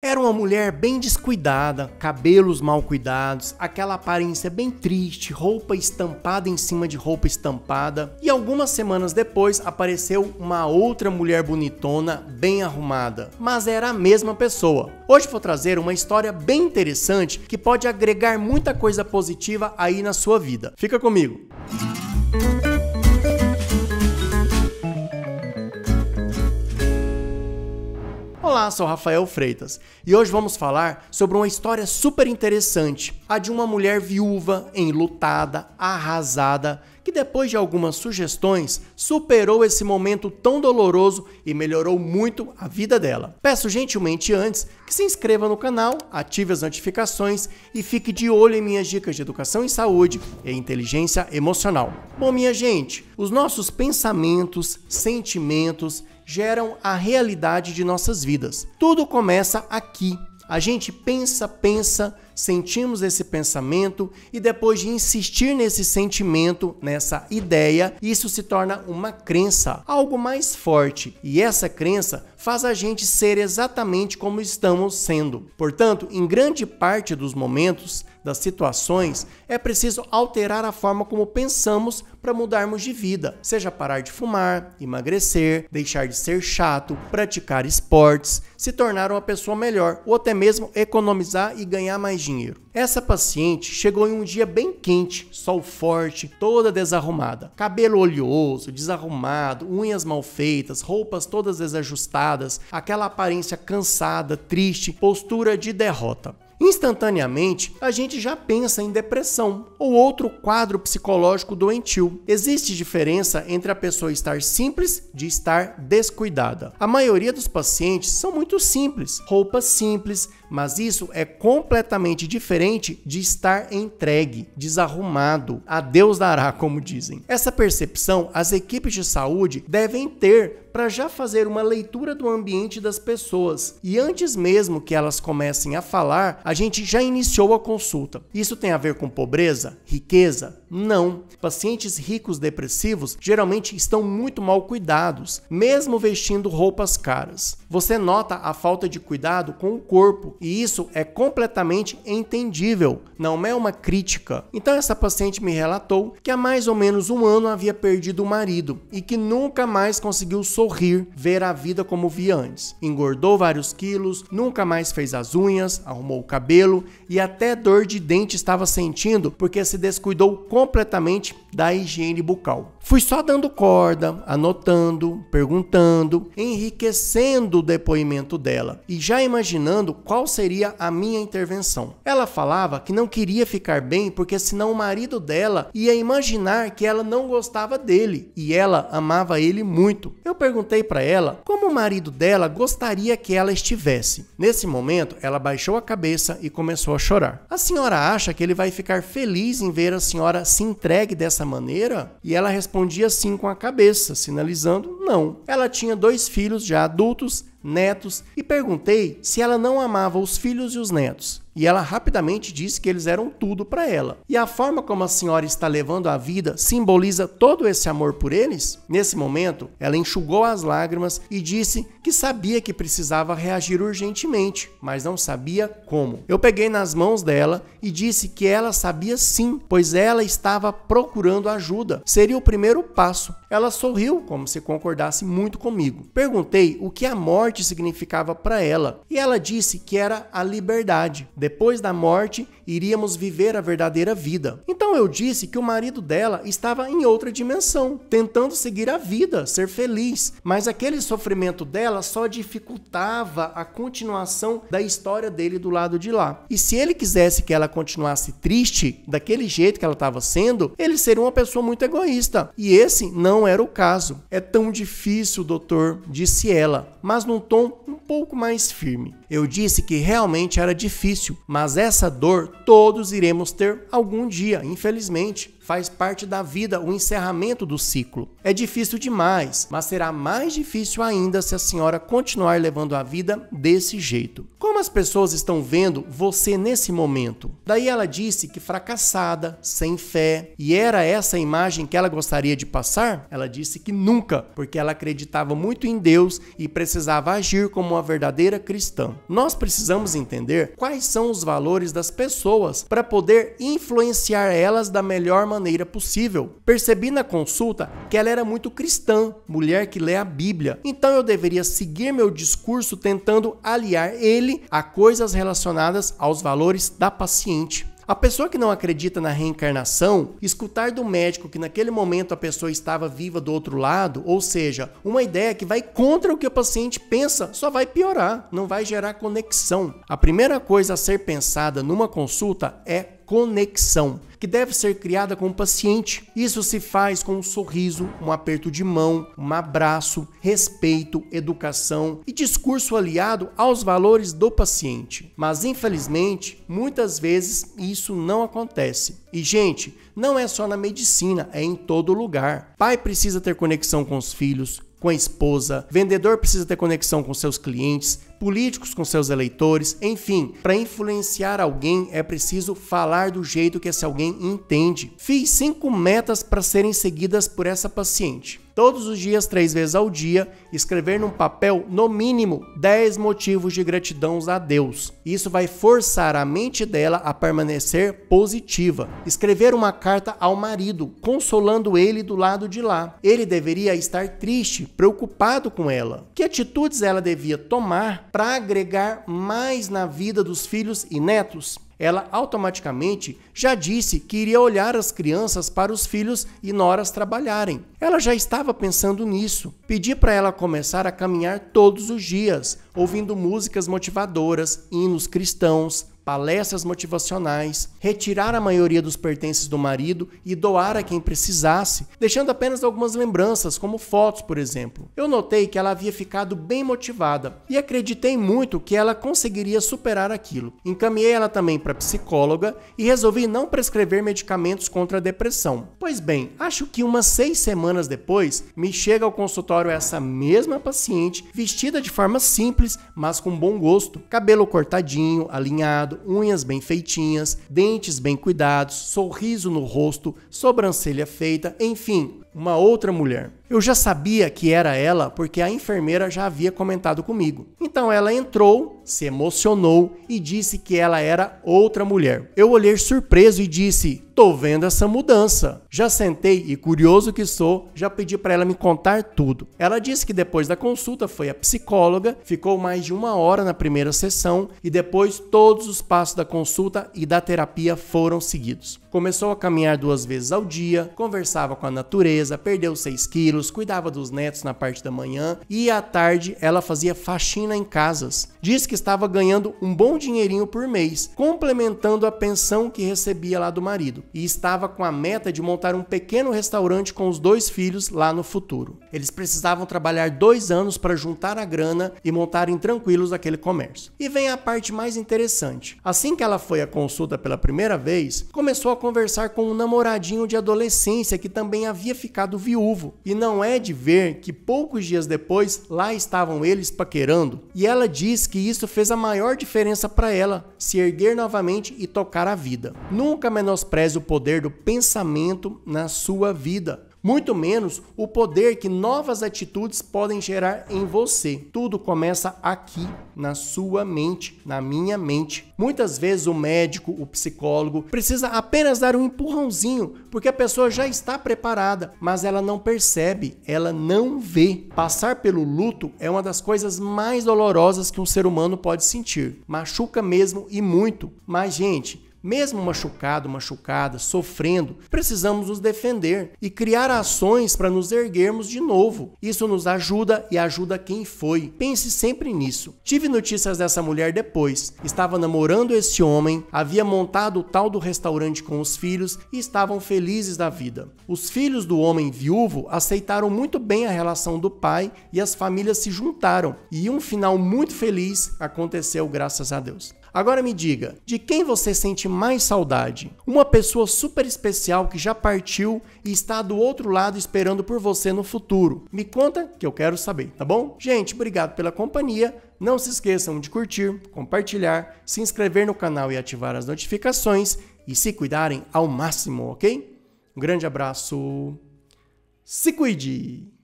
Era uma mulher bem descuidada, cabelos mal cuidados, aquela aparência bem triste, roupa estampada em cima de roupa estampada. E algumas semanas depois apareceu uma outra mulher bonitona, bem arrumada, mas era a mesma pessoa. Hoje vou trazer uma história bem interessante que pode agregar muita coisa positiva aí na sua vida. Fica comigo. Música Olá, sou Rafael Freitas e hoje vamos falar sobre uma história super interessante, a de uma mulher viúva, enlutada, arrasada que depois de algumas sugestões superou esse momento tão doloroso e melhorou muito a vida dela. Peço gentilmente antes que se inscreva no canal, ative as notificações e fique de olho em minhas dicas de educação e saúde e inteligência emocional. Bom, minha gente, os nossos pensamentos, sentimentos geram a realidade de nossas vidas. Tudo começa aqui. A gente pensa, pensa, sentimos esse pensamento e depois de insistir nesse sentimento, nessa ideia, isso se torna uma crença, algo mais forte. E essa crença faz a gente ser exatamente como estamos sendo. Portanto, em grande parte dos momentos, das situações, é preciso alterar a forma como pensamos para mudarmos de vida, seja parar de fumar, emagrecer, deixar de ser chato, praticar esportes, se tornar uma pessoa melhor ou até mesmo economizar e ganhar mais dinheiro. Essa paciente chegou em um dia bem quente, sol forte, toda desarrumada. Cabelo oleoso, desarrumado, unhas mal feitas, roupas todas desajustadas, aquela aparência cansada, triste, postura de derrota. Instantaneamente, a gente já pensa em depressão ou outro quadro psicológico doentio. Existe diferença entre a pessoa estar simples de estar descuidada. A maioria dos pacientes são muito simples: roupas simples, mas isso é completamente diferente de estar entregue, desarrumado, a Deus dará, como dizem. Essa percepção as equipes de saúde devem ter para já fazer uma leitura do ambiente das pessoas. E antes mesmo que elas comecem a falar, a gente já iniciou a consulta. Isso tem a ver com pobreza? Riqueza? Não. Pacientes ricos depressivos geralmente estão muito mal cuidados, mesmo vestindo roupas caras. Você nota a falta de cuidado com o corpo, e isso é completamente entendível, não é uma crítica. Então essa paciente me relatou que há mais ou menos um ano havia perdido o marido e que nunca mais conseguiu sorrir, ver a vida como via antes. Engordou vários quilos, nunca mais fez as unhas, arrumou o cabelo e até dor de dente estava sentindo porque se descuidou completamente da higiene bucal. Fui só dando corda, anotando, perguntando, enriquecendo o depoimento dela e já imaginando qual seria a minha intervenção. Ela falava que não queria ficar bem porque senão o marido dela ia imaginar que ela não gostava dele e ela amava ele muito. Eu perguntei para ela como o marido dela gostaria que ela estivesse. Nesse momento, ela baixou a cabeça e começou a chorar. A senhora acha que ele vai ficar feliz em ver a senhora se entregue dessa maneira? E ela respondia sim com a cabeça, sinalizando não. Ela tinha dois filhos já adultos netos e perguntei se ela não amava os filhos e os netos e ela rapidamente disse que eles eram tudo para ela. E a forma como a senhora está levando a vida simboliza todo esse amor por eles? Nesse momento, ela enxugou as lágrimas e disse que sabia que precisava reagir urgentemente, mas não sabia como. Eu peguei nas mãos dela e disse que ela sabia sim, pois ela estava procurando ajuda. Seria o primeiro passo. Ela sorriu, como se concordasse muito comigo. Perguntei o que a morte significava para ela e ela disse que era a liberdade. Depois da morte, iríamos viver a verdadeira vida. Então eu disse que o marido dela estava em outra dimensão, tentando seguir a vida, ser feliz, mas aquele sofrimento dela só dificultava a continuação da história dele do lado de lá. E se ele quisesse que ela continuasse triste, daquele jeito que ela estava sendo, ele seria uma pessoa muito egoísta. E esse não era o caso. É tão difícil, doutor, disse ela, mas num tom um pouco mais firme. Eu disse que realmente era difícil, mas essa dor todos iremos ter algum dia, infelizmente. Faz parte da vida o encerramento do ciclo. É difícil demais, mas será mais difícil ainda se a senhora continuar levando a vida desse jeito. Como as pessoas estão vendo você nesse momento? Daí ela disse que fracassada, sem fé, e era essa a imagem que ela gostaria de passar? Ela disse que nunca, porque ela acreditava muito em Deus e precisava agir como uma verdadeira cristã. Nós precisamos entender quais são os valores das pessoas para poder influenciar elas da melhor maneira possível. Percebi na consulta que ela era muito cristã, mulher que lê a Bíblia. Então eu deveria seguir meu discurso tentando aliar ele a coisas relacionadas aos valores da paciente. A pessoa que não acredita na reencarnação, escutar do médico que naquele momento a pessoa estava viva do outro lado, ou seja, uma ideia que vai contra o que o paciente pensa, só vai piorar, não vai gerar conexão. A primeira coisa a ser pensada numa consulta é conexão que deve ser criada com o paciente. Isso se faz com um sorriso, um aperto de mão, um abraço, respeito, educação e discurso aliado aos valores do paciente. Mas infelizmente, muitas vezes isso não acontece. E gente, não é só na medicina, é em todo lugar. Pai precisa ter conexão com os filhos, com a esposa, vendedor precisa ter conexão com seus clientes, políticos com seus eleitores, enfim, para influenciar alguém é preciso falar do jeito que esse alguém entende. Fiz cinco metas para serem seguidas por essa paciente todos os dias, três vezes ao dia, escrever num papel, no mínimo, 10 motivos de gratidão a Deus. Isso vai forçar a mente dela a permanecer positiva. Escrever uma carta ao marido, consolando ele do lado de lá. Ele deveria estar triste, preocupado com ela. Que atitudes ela devia tomar para agregar mais na vida dos filhos e netos. Ela automaticamente já disse que iria olhar as crianças para os filhos e noras trabalharem. Ela já estava pensando nisso. Pedi para ela começar a caminhar todos os dias, ouvindo músicas motivadoras, hinos cristãos, palestras motivacionais, retirar a maioria dos pertences do marido e doar a quem precisasse, deixando apenas algumas lembranças, como fotos, por exemplo. Eu notei que ela havia ficado bem motivada e acreditei muito que ela conseguiria superar aquilo. Encaminhei ela também para psicóloga e resolvi não prescrever medicamentos contra a depressão. Pois bem, acho que umas seis semanas depois, me chega ao consultório essa mesma paciente, vestida de forma simples, mas com bom gosto, cabelo cortadinho, alinhado unhas bem feitinhas, dentes bem cuidados, sorriso no rosto, sobrancelha feita, enfim, uma outra mulher. Eu já sabia que era ela porque a enfermeira já havia comentado comigo. Então ela entrou, se emocionou e disse que ela era outra mulher. Eu olhei surpreso e disse: "Tô vendo essa mudança". Já sentei e curioso que sou, já pedi para ela me contar tudo. Ela disse que depois da consulta foi a psicóloga, ficou mais de uma hora na primeira sessão e depois todos os passos da consulta e da terapia foram seguidos. Começou a caminhar duas vezes ao dia, conversava com a natureza, perdeu 6 quilos filhos, cuidava dos netos na parte da manhã e à tarde ela fazia faxina em casas. Diz que estava ganhando um bom dinheirinho por mês, complementando a pensão que recebia lá do marido, e estava com a meta de montar um pequeno restaurante com os dois filhos lá no futuro. Eles precisavam trabalhar dois anos para juntar a grana e montarem tranquilos aquele comércio. E vem a parte mais interessante. Assim que ela foi à consulta pela primeira vez, começou a conversar com um namoradinho de adolescência que também havia ficado viúvo e não não é de ver que poucos dias depois lá estavam eles paquerando, e ela diz que isso fez a maior diferença para ela se erguer novamente e tocar a vida. Nunca menospreze o poder do pensamento na sua vida muito menos o poder que novas atitudes podem gerar em você. Tudo começa aqui, na sua mente, na minha mente. Muitas vezes o médico, o psicólogo, precisa apenas dar um empurrãozinho, porque a pessoa já está preparada, mas ela não percebe, ela não vê. Passar pelo luto é uma das coisas mais dolorosas que um ser humano pode sentir. Machuca mesmo e muito. Mas, gente, mesmo machucado, machucada, sofrendo, precisamos nos defender e criar ações para nos erguermos de novo. Isso nos ajuda e ajuda quem foi. Pense sempre nisso. Tive notícias dessa mulher depois. Estava namorando esse homem, havia montado o tal do restaurante com os filhos e estavam felizes da vida. Os filhos do homem viúvo aceitaram muito bem a relação do pai e as famílias se juntaram e um final muito feliz aconteceu graças a Deus. Agora me diga, de quem você sente mais saudade? Uma pessoa super especial que já partiu e está do outro lado esperando por você no futuro? Me conta que eu quero saber, tá bom? Gente, obrigado pela companhia. Não se esqueçam de curtir, compartilhar, se inscrever no canal e ativar as notificações e se cuidarem ao máximo, ok? Um grande abraço. Se cuide!